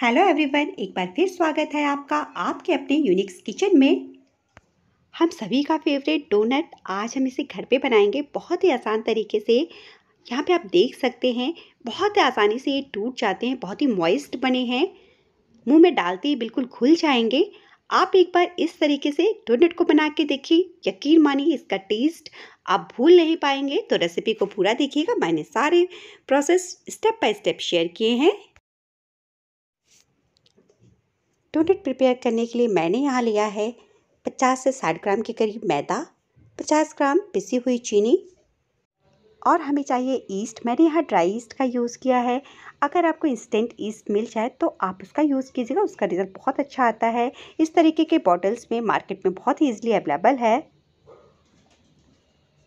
hello everyone एक बार फिर स्वागत है आपका आपके अपने यूनिक्स किचन में हम सभी का फेवरेट डोनट आज हम इसे घर पे बनाएंगे बहुत ही आसान तरीके से यहाँ पे आप देख सकते हैं बहुत ही आसानी से ये टूट जाते हैं बहुत ही मॉइस्ट बने हैं मुंह में डालते ही बिल्कुल घुल जाएंगे आप एक बार इस तरीके से डोनट को बना के देखिए यकीन मानिए इसका टेस्ट आप भूल नहीं पाएंगे तो रेसिपी को पूरा देखिएगा मैंने सारे process step by step share किए हैं डोनट प्रिपेयर करने के लिए मैंने यहाँ लिया है 50 से 60 ग्राम के करीब मैदा 50 ग्राम पिसी हुई चीनी और हमें चाहिए ईस्ट मैंने यहाँ ड्राई ईस्ट का यूज़ किया है अगर आपको इंस्टेंट ईस्ट मिल जाए तो आप उसका यूज़ कीजिएगा उसका रिज़ल्ट बहुत अच्छा आता है इस तरीके के बॉटल्स में मार्केट में बहुत ही ईजिली अवेलेबल है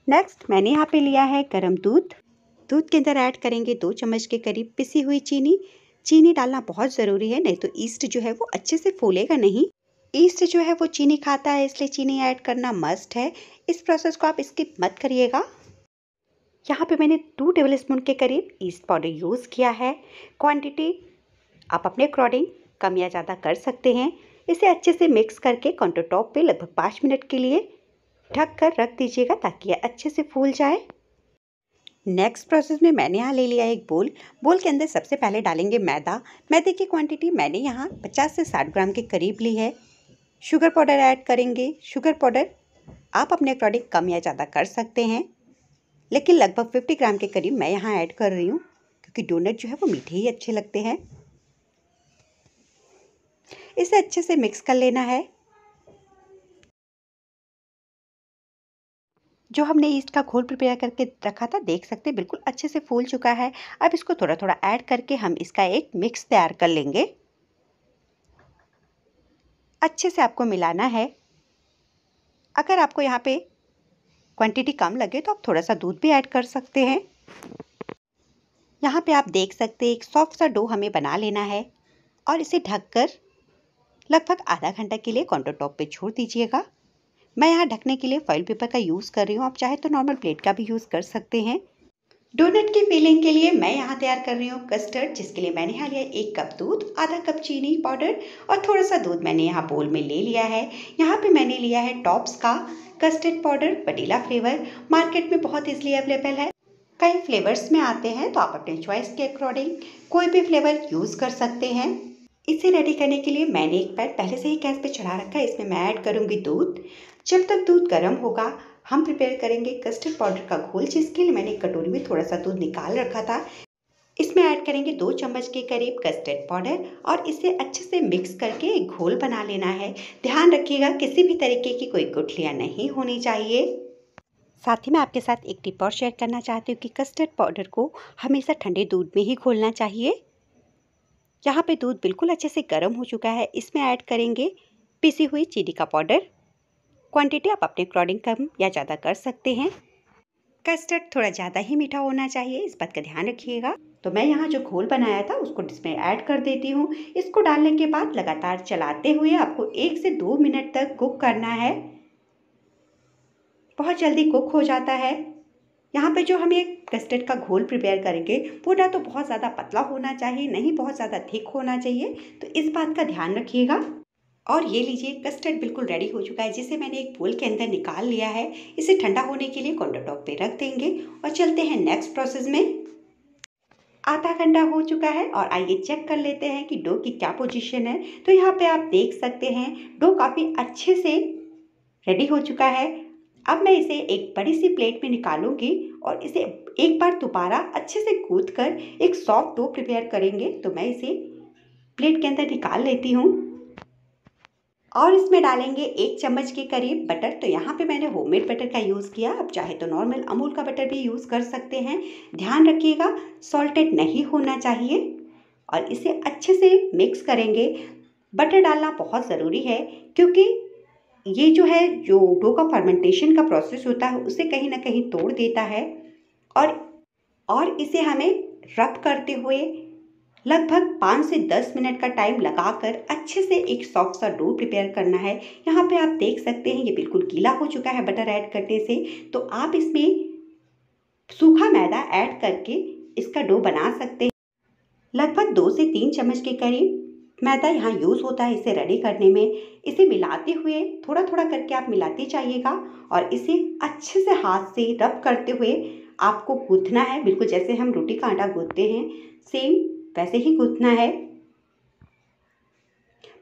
नेक्स्ट मैंने यहाँ पे लिया है गरम दूध दूध के अंदर ऐड करेंगे दो चम्मच के करीब पिसी हुई चीनी चीनी डालना बहुत ज़रूरी है नहीं तो ईस्ट जो है वो अच्छे से फूलेगा नहीं ईस्ट जो है वो चीनी खाता है इसलिए चीनी ऐड करना मस्ट है इस प्रोसेस को आप स्किप मत करिएगा यहाँ पे मैंने टू टेबल स्पून के करीब ईस्ट पाउडर यूज़ किया है क्वांटिटी आप अपने अकॉर्डिंग कम या ज़्यादा कर सकते हैं इसे अच्छे से मिक्स करके काउंटर टॉप पर लगभग पाँच मिनट के लिए ढक कर रख दीजिएगा ताकि यह अच्छे से फूल जाए नेक्स्ट प्रोसेस में मैंने यहाँ ले लिया एक बोल बोल के अंदर सबसे पहले डालेंगे मैदा मैदे की क्वांटिटी मैंने यहाँ 50 से 60 ग्राम के करीब ली है शुगर पाउडर ऐड करेंगे शुगर पाउडर आप अपने अकॉर्डिंग कम या ज़्यादा कर सकते हैं लेकिन लगभग 50 ग्राम के करीब मैं यहाँ ऐड कर रही हूँ क्योंकि डोनट जो है वो मीठे ही अच्छे लगते हैं इसे अच्छे से मिक्स कर लेना है जो हमने ईस्ट का घोल प्रिपेयर करके रखा था देख सकते हैं बिल्कुल अच्छे से फूल चुका है अब इसको थोड़ा थोड़ा ऐड करके हम इसका एक मिक्स तैयार कर लेंगे अच्छे से आपको मिलाना है अगर आपको यहाँ पे क्वांटिटी कम लगे तो आप थोड़ा सा दूध भी ऐड कर सकते हैं यहाँ पे आप देख सकते हैं एक सॉफ्ट सा डो हमें बना लेना है और इसे ढककर लगभग आधा घंटा के लिए काउंटर टॉप पर छोड़ दीजिएगा मैं यहाँ ढकने के लिए फॉइल पेपर का यूज़ कर रही हूँ आप चाहे तो नॉर्मल प्लेट का भी यूज़ कर सकते हैं डोनट की फिलिंग के लिए मैं यहाँ तैयार कर रही हूँ कस्टर्ड जिसके लिए मैंने यहाँ लिया एक कप दूध आधा कप चीनी पाउडर और थोड़ा सा दूध मैंने यहाँ बोल में ले लिया है यहाँ पे मैंने लिया है टॉप्स का custard powder vanilla flavour market में बहुत ईजिली अवेलेबल है कई फ्लेवर्स में आते हैं तो आप अपने च्वाइस के अकॉर्डिंग कोई भी फ्लेवर यूज़ कर सकते हैं इसे रेडी करने के लिए मैंने एक पैन पहले से ही गैस पे चढ़ा रखा है इसमें मैं ऐड करूँगी दूध जब तक दूध गर्म होगा हम प्रिपेयर करेंगे कस्टर्ड पाउडर का घोल जिसके लिए मैंने कटोरी में थोड़ा सा दूध निकाल रखा था इसमें ऐड करेंगे दो चम्मच के करीब कस्टर्ड पाउडर और इसे अच्छे से मिक्स करके एक घोल बना लेना है ध्यान रखिएगा किसी भी तरीके की कोई गुठलियाँ नहीं होनी चाहिए साथ ही मैं आपके साथ एक टिप और शेयर करना चाहती हूँ कि कस्टर्ड पाउडर को हमेशा ठंडे दूध में ही घोलना चाहिए यहाँ पे दूध बिल्कुल अच्छे से गर्म हो चुका है इसमें ऐड करेंगे पिसी हुई चीनी का पाउडर क्वांटिटी आप अपने अकॉर्डिंग कम या ज़्यादा कर सकते हैं कस्टर्ड थोड़ा ज़्यादा ही मीठा होना चाहिए इस बात का ध्यान रखिएगा तो मैं यहाँ जो घोल बनाया था उसको इसमें ऐड कर देती हूँ इसको डालने के बाद लगातार चलाते हुए आपको एक से दो मिनट तक कुक करना है बहुत जल्दी कुक हो जाता है यहाँ पे जो हमें कस्टर्ड का घोल प्रिपेयर करेंगे वो ना तो बहुत ज़्यादा पतला होना चाहिए नहीं बहुत ज़्यादा थिक होना चाहिए तो इस बात का ध्यान रखिएगा और ये लीजिए कस्टर्ड बिल्कुल रेडी हो चुका है जिसे मैंने एक बोल के अंदर निकाल लिया है इसे ठंडा होने के लिए काउंटर टॉप पे रख देंगे और चलते हैं नेक्स्ट प्रोसेस में आधा घंटा हो चुका है और आइए चेक कर लेते हैं कि डो की क्या पोजीशन है तो यहाँ पे आप देख सकते हैं डो काफ़ी अच्छे से रेडी हो चुका है अब मैं इसे एक बड़ी सी प्लेट में निकालूंगी और इसे एक बार दोबारा अच्छे से कूद कर एक सॉफ्ट डो प्रिपेयर करेंगे तो मैं इसे प्लेट के अंदर निकाल लेती हूँ और इसमें डालेंगे एक चम्मच के करीब बटर तो यहाँ पे मैंने होममेड बटर का यूज़ किया आप चाहे तो नॉर्मल अमूल का बटर भी यूज़ कर सकते हैं ध्यान रखिएगा सॉल्टेड नहीं होना चाहिए और इसे अच्छे से मिक्स करेंगे बटर डालना बहुत ज़रूरी है क्योंकि ये जो है जो डो का फर्मेंटेशन का प्रोसेस होता है उसे कहीं ना कहीं तोड़ देता है और और इसे हमें रब करते हुए लगभग पाँच से दस मिनट का टाइम लगाकर अच्छे से एक सॉफ्ट सा डो प्रिपेयर करना है यहाँ पे आप देख सकते हैं ये बिल्कुल गीला हो चुका है बटर ऐड करने से तो आप इसमें सूखा मैदा ऐड करके इसका डो बना सकते हैं लगभग दो से तीन चम्मच के करीब मैदा यहाँ यूज़ होता है इसे रेडी करने में इसे मिलाते हुए थोड़ा थोड़ा करके आप मिलाते जाइएगा और इसे अच्छे से हाथ से रब करते हुए आपको गूंथना है बिल्कुल जैसे हम रोटी का आटा गूंथते हैं सेम वैसे ही गूंथना है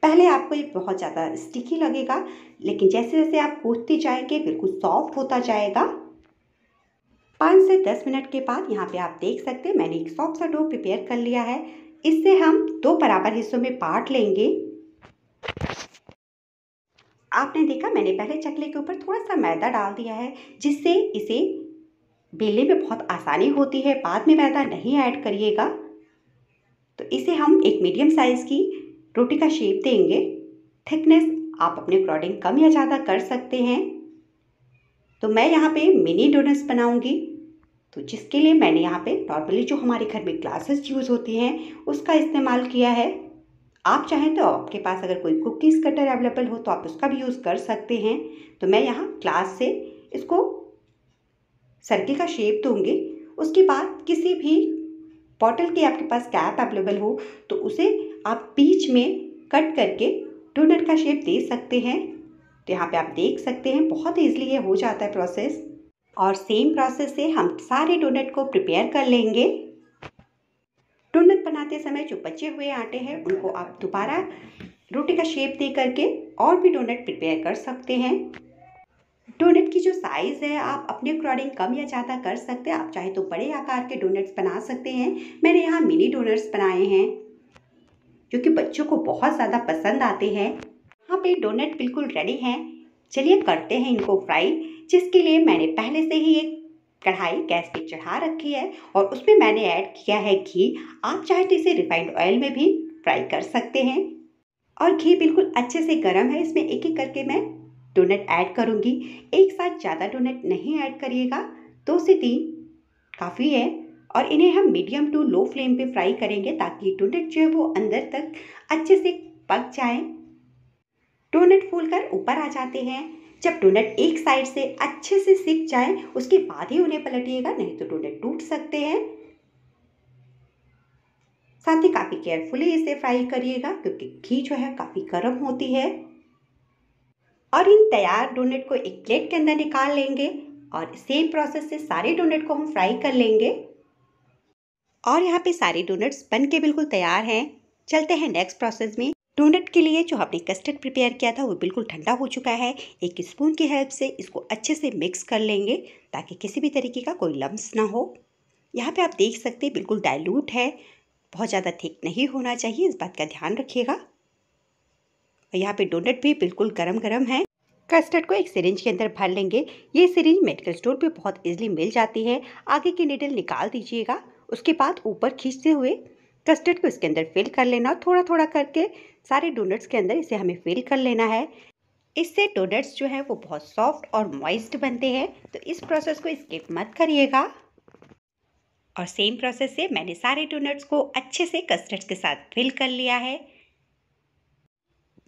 पहले आपको ये बहुत ज़्यादा स्टिकी लगेगा लेकिन जैसे जैसे आप गूंथते जाएंगे बिल्कुल सॉफ्ट होता जाएगा पाँच से दस मिनट के बाद यहाँ पे आप देख सकते हैं मैंने एक सॉफ्ट सा डो प्रिपेयर कर लिया है इससे हम दो बराबर हिस्सों में पाट लेंगे आपने देखा मैंने पहले चकले के ऊपर थोड़ा सा मैदा डाल दिया है जिससे इसे बेलने में बहुत आसानी होती है बाद में मैदा नहीं ऐड करिएगा तो इसे हम एक मीडियम साइज़ की रोटी का शेप देंगे थिकनेस आप अपने अकॉर्डिंग कम या ज़्यादा कर सकते हैं तो मैं यहाँ पे मिनी डोनट्स बनाऊँगी तो जिसके लिए मैंने यहाँ पे नॉर्मली जो हमारे घर में ग्लासेस यूज़ होती हैं उसका इस्तेमाल किया है आप चाहें तो आपके पास अगर कोई कुकीज़ कटर अवेलेबल हो तो आप उसका भी यूज़ कर सकते हैं तो मैं यहाँ ग्लास से इसको सर्किल का शेप दूंगे उसके बाद किसी भी बॉटल की आपके पास कैप अवेलेबल हो तो उसे आप बीच में कट करके डोनट का शेप दे सकते हैं तो यहाँ पे आप देख सकते हैं बहुत ईजिली ये हो जाता है प्रोसेस और सेम प्रोसेस से हम सारे डोनट को प्रिपेयर कर लेंगे डोनट बनाते समय जो बचे हुए आटे हैं उनको आप दोबारा रोटी का शेप दे करके और भी डोनट प्रिपेयर कर सकते हैं डोनेट की जो साइज़ है आप अपने अकॉर्डिंग कम या ज़्यादा कर सकते हैं आप चाहे तो बड़े आकार के डोनेट्स बना सकते हैं मैंने यहाँ मिनी डोनेट्स बनाए हैं जो कि बच्चों को बहुत ज़्यादा पसंद आते हैं यहाँ पे डोनेट बिल्कुल रेडी हैं चलिए करते हैं इनको फ्राई जिसके लिए मैंने पहले से ही एक कढ़ाई गैस पे चढ़ा रखी है और उसमें मैंने ऐड किया है घी आप चाहे तो इसे रिफाइंड ऑयल में भी फ्राई कर सकते हैं और घी बिल्कुल अच्छे से गर्म है इसमें एक एक करके मैं डोनट ऐड करूँगी एक साथ ज़्यादा डोनट नहीं ऐड करिएगा दो से तीन काफ़ी है और इन्हें हम मीडियम टू लो फ्लेम पे फ्राई करेंगे ताकि डोनट जो है वो अंदर तक अच्छे से पक जाए डोनट फूल कर ऊपर आ जाते हैं जब डोनट एक साइड से अच्छे से सिक जाए उसके बाद ही उन्हें पलटिएगा नहीं तो डोनट टूट सकते हैं साथ ही काफ़ी केयरफुली इसे फ्राई करिएगा क्योंकि घी जो है काफ़ी गर्म होती है और इन तैयार डोनेट को एक प्लेट के अंदर निकाल लेंगे और सेम प्रोसेस से सारे डोनेट को हम फ्राई कर लेंगे और यहाँ पे सारे डोनेट्स बन के बिल्कुल तैयार हैं चलते हैं नेक्स्ट प्रोसेस में डोनेट के लिए जो हमने कस्टर्ड प्रिपेयर किया था वो बिल्कुल ठंडा हो चुका है एक स्पून की हेल्प से इसको अच्छे से मिक्स कर लेंगे ताकि किसी भी तरीके का कोई लम्स ना हो यहाँ पे आप देख सकते हैं बिल्कुल डाइल्यूट है बहुत ज़्यादा थिक नहीं होना चाहिए इस बात का ध्यान रखिएगा और यहाँ पे डोनट भी बिल्कुल गरम गरम है कस्टर्ड को एक सिरिंज के अंदर भर लेंगे ये सिरिंज मेडिकल स्टोर पे बहुत इजीली मिल जाती है आगे की निडल निकाल दीजिएगा उसके बाद ऊपर खींचते हुए कस्टर्ड को इसके अंदर फिल कर लेना और थोड़ा थोड़ा करके सारे डोनट्स के अंदर इसे हमें फिल कर लेना है इससे डोनट्स जो है वो बहुत सॉफ्ट और मॉइस्ड बनते हैं तो इस प्रोसेस को स्किप मत करिएगा और सेम प्रोसेस से मैंने सारे डोनट्स को अच्छे से कस्टर्ड के साथ फिल कर लिया है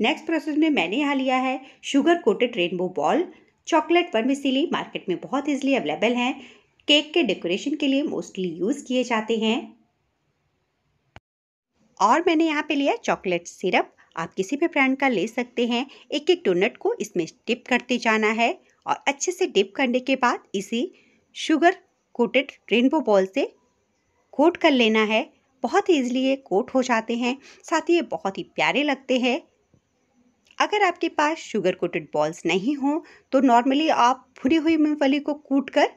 नेक्स्ट प्रोसेस में मैंने यहाँ लिया है sugar coated rainbow ball chocolate vermicelli market में बहुत ईजिली अवेलेबल हैं केक के डेकोरेशन के लिए मोस्टली यूज़ किए जाते हैं और मैंने यहाँ पे लिया चॉकलेट सिरप आप किसी भी ब्रांड का ले सकते हैं एक एक डोनट को इसमें डिप करते जाना है और अच्छे से डिप करने के बाद इसी शुगर कोटेड रेनबो बॉल से कोट कर लेना है बहुत ईजिली ये कोट हो जाते हैं साथ ही ये बहुत ही प्यारे लगते हैं अगर आपके पास शुगर कोटेड बॉल्स नहीं हो तो नॉर्मली आप भुनी हुई मूंगफली को कूट कर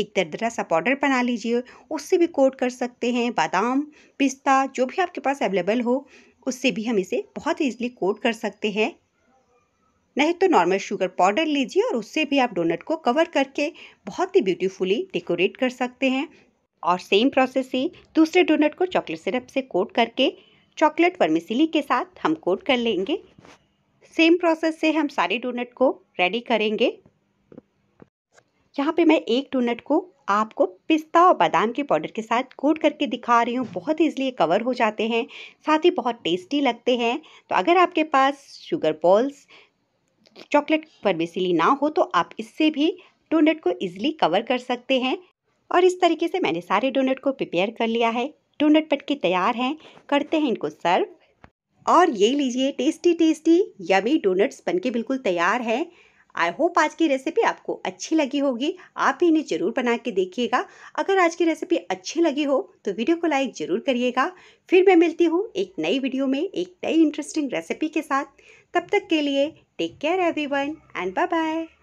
एक दरदरा सा पाउडर बना लीजिए उससे भी कोट कर सकते हैं बादाम पिस्ता जो भी आपके पास अवेलेबल हो उससे भी हम इसे बहुत ईजिली कोट कर सकते हैं नहीं तो नॉर्मल शुगर पाउडर लीजिए और उससे भी आप डोनट को कवर करके बहुत ही ब्यूटीफुली डेकोरेट कर सकते हैं और सेम प्रोसेस से दूसरे डोनट को चॉकलेट सिरप से कोट करके चॉकलेट वर्मिसिली के साथ हम कोट कर लेंगे सेम प्रोसेस से हम सारे डोनट को रेडी करेंगे यहाँ पे मैं एक डोनट को आपको पिस्ता और बादाम के पाउडर के साथ कोट करके दिखा रही हूँ बहुत ईजिली कवर हो जाते हैं साथ ही बहुत टेस्टी लगते हैं तो अगर आपके पास शुगर बॉल्स चॉकलेट परमेसिली ना हो तो आप इससे भी डोनट को ईजिली कवर कर सकते हैं और इस तरीके से मैंने सारे डोनट को प्रिपेयर कर लिया है डोनट पट के तैयार हैं करते हैं इनको सर्व और ये लीजिए टेस्टी टेस्टी यमी डोनट्स बनके बिल्कुल तैयार हैं आई होप आज की रेसिपी आपको अच्छी लगी होगी आप भी इन्हें ज़रूर बना के देखिएगा अगर आज की रेसिपी अच्छी लगी हो तो वीडियो को लाइक ज़रूर करिएगा फिर मैं मिलती हूँ एक नई वीडियो में एक नई इंटरेस्टिंग रेसिपी के साथ तब तक के लिए take care one and bye bye